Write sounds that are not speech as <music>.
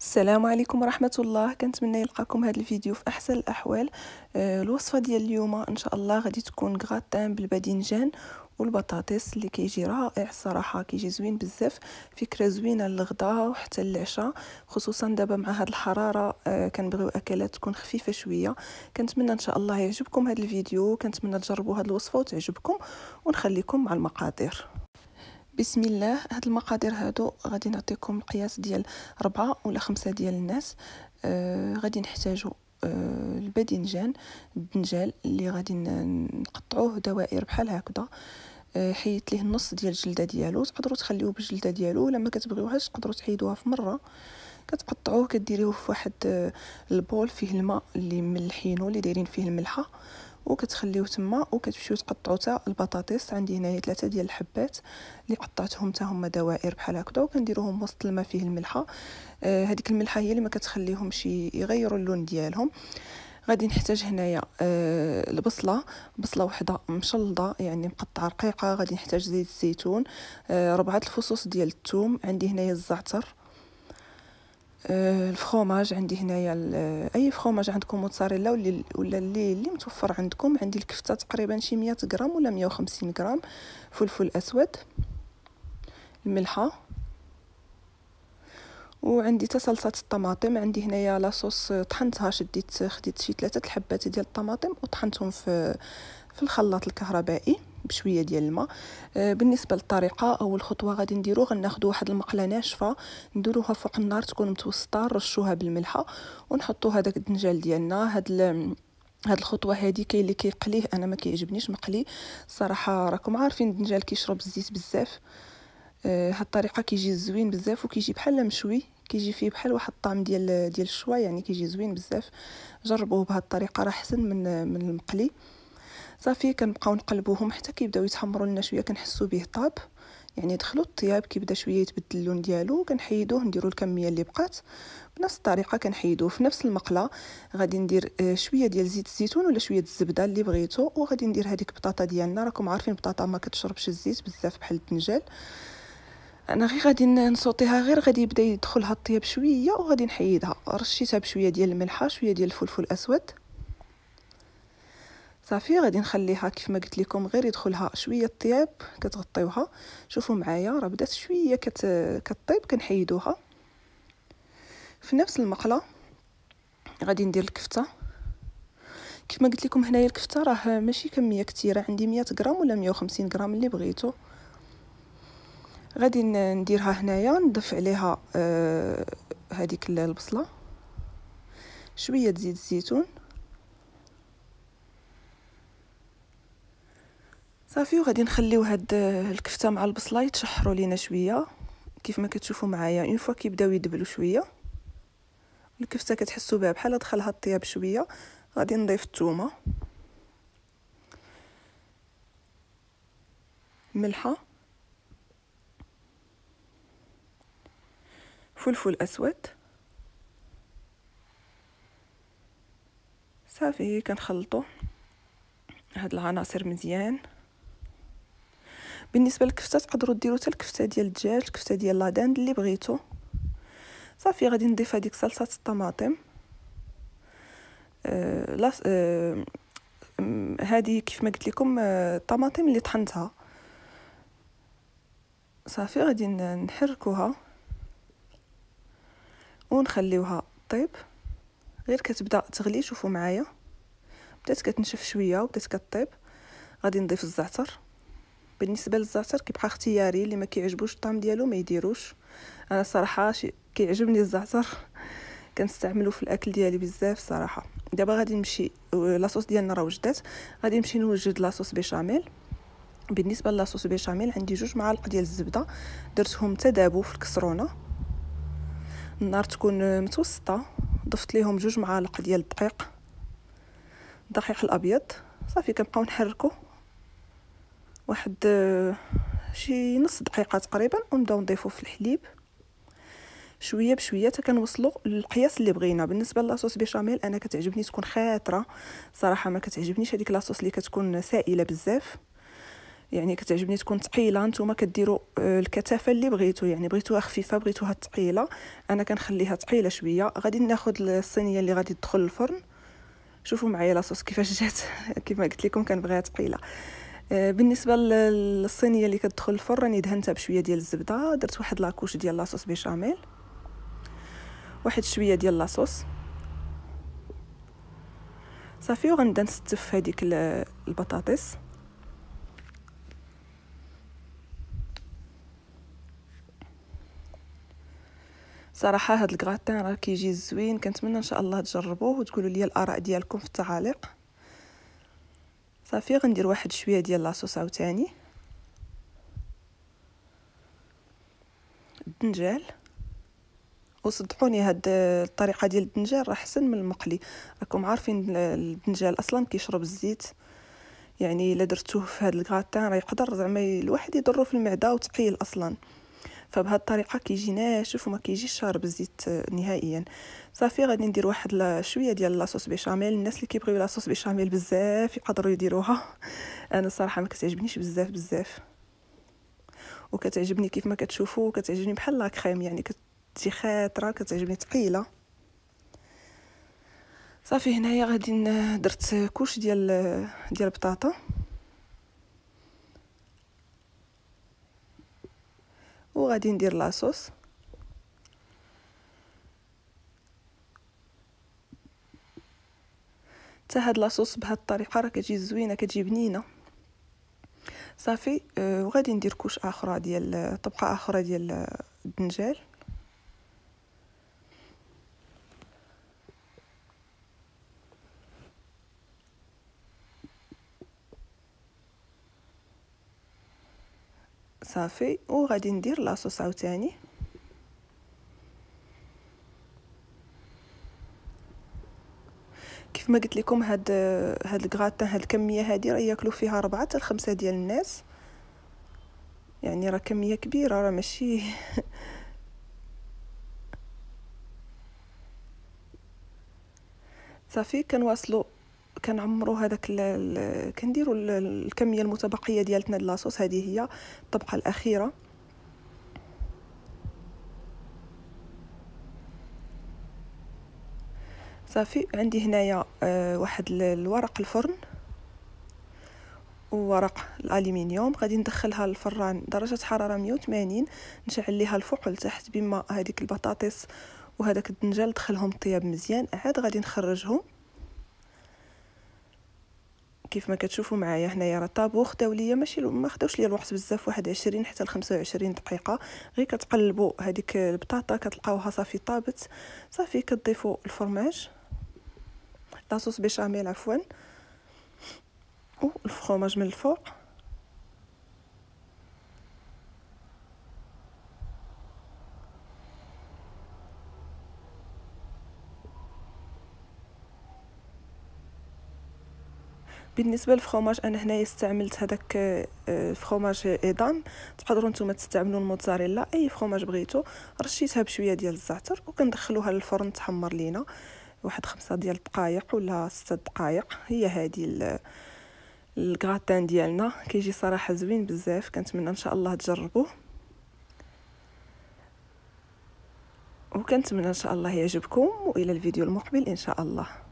السلام عليكم ورحمة الله كنتمنى يلقاكم هذا الفيديو في أحسن الأحوال آه، الوصفة ديال اليوم إن شاء الله غادي تكون غراتان بالباذنجان والبطاطس اللي كيجي رائع صراحة كيجي زوين بزاف فكرة زوينة للغدا وحتى للعشاء خصوصا دابا مع هاد الحرارة آه كنبغيو أكلات تكون خفيفة شوية كنتمنى إن شاء الله يعجبكم هاد الفيديو كنتمنى تجربوا هاد الوصفة وتعجبكم ونخليكم مع المقادير بسم الله هاد المقادير هادو غادي نعطيكم القياس ديال ربعة ولا خمسة ديال الناس آه غادي نحتاجو آه الباذنجان الدنجال اللي غادي نقطعوه دوائر بحال هكذا آه حيدت ليه النص ديال الجلده ديالو تقدروا تخليوه بالجلده ديالو ولا ما كتبغيوهاش تقدروا تحيدوها في مره كتقطعوه كديريوه في واحد آه، البول فيه الماء اللي ملحينو اللي دايرين فيه الملحه وكتخليوه تما وكتمشيو تقطعوا حتى البطاطس عندي هنايا ثلاثه ديال الحبات اللي قطعتهم حتى هما دوائر بحال هكذا وكنديروهم وسط الماء فيه الملحه آه هذيك الملحه هي اللي ما كتخليهمش يغيروا اللون ديالهم غادي نحتاج هنايا آه البصله بصله وحده مشلضه يعني مقطعه رقيقه غادي نحتاج زيت الزيتون آه ربعه الفصوص ديال الثوم عندي هنايا الزعتر آه، الفخوماج عندي هنايا آه، اي فخوماج عندكم موتزاريلا ولا ولا اللي اللي متوفر عندكم عندي الكفته تقريبا شي 100 غرام ولا 150 غرام فلفل اسود الملحه وعندي حتى صلصه الطماطم عندي هنايا لاصوص طحنتها شديت خديت شي ثلاثه الحبات ديال الطماطم وطحنتهم في في الخلاط الكهربائي بشويه ديال الماء آه، بالنسبه للطريقه اول خطوه غادي نديرو غناخدو واحد المقله ناشفه نديروها فوق النار تكون متوسطه نرشوها بالملحه ونحطو هذاك الدنجال ديالنا هاد هاد الخطوه هادي كاين اللي كيقليه انا ما كيعجبنيش مقلي الصراحه راكم عارفين الدنجال كيشرب الزيت بزاف آه، هاد الطريقه كيجي زوين بزاف وكيجي بحال مشوي كيجي فيه بحال واحد الطعم ديال ديال الشوا يعني كيجي زوين بزاف جربوه بهاد الطريقه راه احسن من من المقلي صافي كنبقاو نقلبوهم حتى كيبداو يتحمروا لنا شويه كنحسوا به طاب يعني دخلوا الطياب كيبدا شويه يتبدل اللون ديالو كنحيدوه نديروا الكميه اللي بقات بنفس الطريقه كنحيدوه في نفس المقله غادي ندير آه، شويه ديال زيت الزيتون ولا شويه الزبده اللي بغيتو وغادي ندير هذيك البطاطا ديالنا راكم عارفين البطاطا ما كتشربش الزيت بزاف بحال الدنجال انا غير غادي نسوطيها غير غادي يبدا يدخلها الطياب شويه وغادي نحيدها رشيتها بشويه ديال الملحه شويه ديال الفلفل الاسود صافي غادي نخليها كيف ما قلت لكم غير يدخلها شويه الطياب كتغطيوها شوفوا معايا راه بدات شويه كت... كطيب كنحيدوها في نفس المقله غادي ندير الكفته كيف ما قلت لكم هنايا الكفته راه ماشي كميه كثيره عندي 100 غرام ولا 150 غرام اللي بغيتو غادي نديرها هنايا نضيف عليها آه، هذيك البصله شويه زيت الزيتون صافي وغادي نخليو هاد آه، الكفته مع البصله يتشحروا لينا شويه كيف ما كتشوفوا معايا اون فوا كيبداو يدبلوا شويه الكفته كتحسوا بها بحال دخلها الطياب شويه غادي نضيف الثومه ملحه فلفل اسود صافي كنخلطو هاد العناصر مزيان بالنسبه للكفته تقدروا ديروا حتى الكفته ديال الدجاج الكفته ديال لاداند اللي بغيتو صافي غادي نضيف هذيك صلصه الطماطم آه آه هذه كيف ما قلت لكم آه، الطماطم آه اللي طحنتها صافي غادي نحركوها ونخليوها طيب غير كتبدا تغلي شوفوا معايا بدات كتنشف شويه وبدات كطيب غادي نضيف الزعتر بالنسبه للزعتر كيبقى اختياري اللي ما كيعجبوش الطعم ديالو ما يديروش انا صراحه كيعجبني الزعتر <laughs> كنستعملو في الاكل ديالي بزاف صراحه دابا غادي نمشي آه، لاصوص ديالنا راه وجدات غادي نمشي نوجد لاصوص بيشاميل بالنسبه لاصوص بيشاميل عندي جوج معالق ديال الزبده درتهم تذابوا في الكسرونه النار تكون متوسطه ضفت ليهم جوج معالق ديال الدقيق الدقيق الابيض صافي كنبقاو نحركو واحد آه، شي نص دقيقه تقريبا ونبداو نضيفو في الحليب شويه بشويه حتى كنوصلوا للقياس اللي بغينا بالنسبه لاصوص بيشاميل انا كتعجبني تكون خاطره صراحه ما كتعجبنيش هذيك لاصوص اللي كتكون سائله بزاف يعني كتعجبني تكون ثقيله نتوما كديروا آه، الكثافه اللي بغيتو يعني بغيتوها خفيفه بغيتوها ثقيله انا كنخليها ثقيله شويه غادي ناخذ الصينيه اللي غادي تدخل الفرن شوفوا معايا لاصوص كيفاش جات <laughs> ما قلت لكم كنبغيها ثقيله آه، بالنسبه للصينيه اللي كتدخل الفرن راني دهنتها بشويه ديال الزبده درت واحد لاكوش ديال لاصوص بيشاميل واحد شويه ديال لاصوص صافي وغنبدا نستف هذيك البطاطس صراحه هاد الكغاتان راه كيجي زوين كنتمنى ان شاء الله تجربوه وتقولوا لي الاراء ديالكم في التعاليق صافي غندير واحد شويه ديال لاصوص عاوتاني الدنجال وصدقوني هاد الطريقه ديال الدنجال راه احسن من المقلي راكم عارفين الدنجال اصلا كيشرب الزيت يعني الا درتوه في هاد الكراتان راه يقدر زعما الواحد يضرو في المعده وتقيل اصلا فبهاد الطريقه كيجي ناشف وما كيجيش شارب الزيت نهائيا صافي غادي ندير واحد شويه ديال لاصوص بيشاميل الناس اللي كيبغيو لاصوص بيشاميل بزاف يقدروا يديروها <laughs> انا الصراحه ما كتعجبنيش بزاف بزاف وكتعجبني كيف ما كتشوفوا كتعجبني بحال لاكريم يعني كتجي خاطره كتعجبني ثقيله صافي هنايا غادي درت كوش ديال ديال البطاطا وغادي ندير لاصوص حتى هاد لاصوص بهاد الطريقه راه كتجي زوينه كتجي بنينه صافي أه وغادي ندير كوش اخرى ديال طبقه اخرى ديال آه، الدنجال صافي وغادي ندير لاصوص عاوتاني كيف ما قلت لكم هاد هاد الكغاتان هاد الكميه هادي راه ياكلوا فيها ربعة حتى خمسة ديال الناس يعني راه كميه كبيره راه ماشي <laughs> صافي كنواصلوا كنعمرو هذاك كنديرو الكميه المتبقيه ديالتنا ديال لاصوص هذه هي الطبقه الاخيره صافي عندي هنايا آه، واحد الورق الفرن وورق الالومنيوم غادي ندخلها للفران درجه حراره 180 نشعل ليها الفوق والتحت بما هذيك البطاطس وهذاك الدنجال دخلهم الطياب مزيان عاد غادي نخرجهم كيف ما كتشوفوا معايا هنايا راه طابو خداو ليا ماشي ما خداوش ليا الوقت بزاف واحد عشرين حتى لخمسة وعشرين دقيقه غير كتقلبوا هذيك البطاطا كتلقاوها صافي طابت صافي كتضيفوا الفرماج لاصوص بيشاميل عفوا والفرماج من الفوق بالنسبه للفرماج انا هنايا استعملت هذاك الفرماج آه، ايدام تقدروا نتوما تستعملوا الموتزاريلا اي فرماج بغيتو رشيتها بشويه ديال الزعتر وكندخلوها للفرن تحمر لينا واحد خمسة ديال الدقائق ولا ستة دقائق هي هذه الكراتان ديالنا كيجي صراحه زوين بزاف كنتمنى ان شاء الله تجربوه وكنتمنى ان شاء الله يعجبكم والى الفيديو المقبل ان شاء الله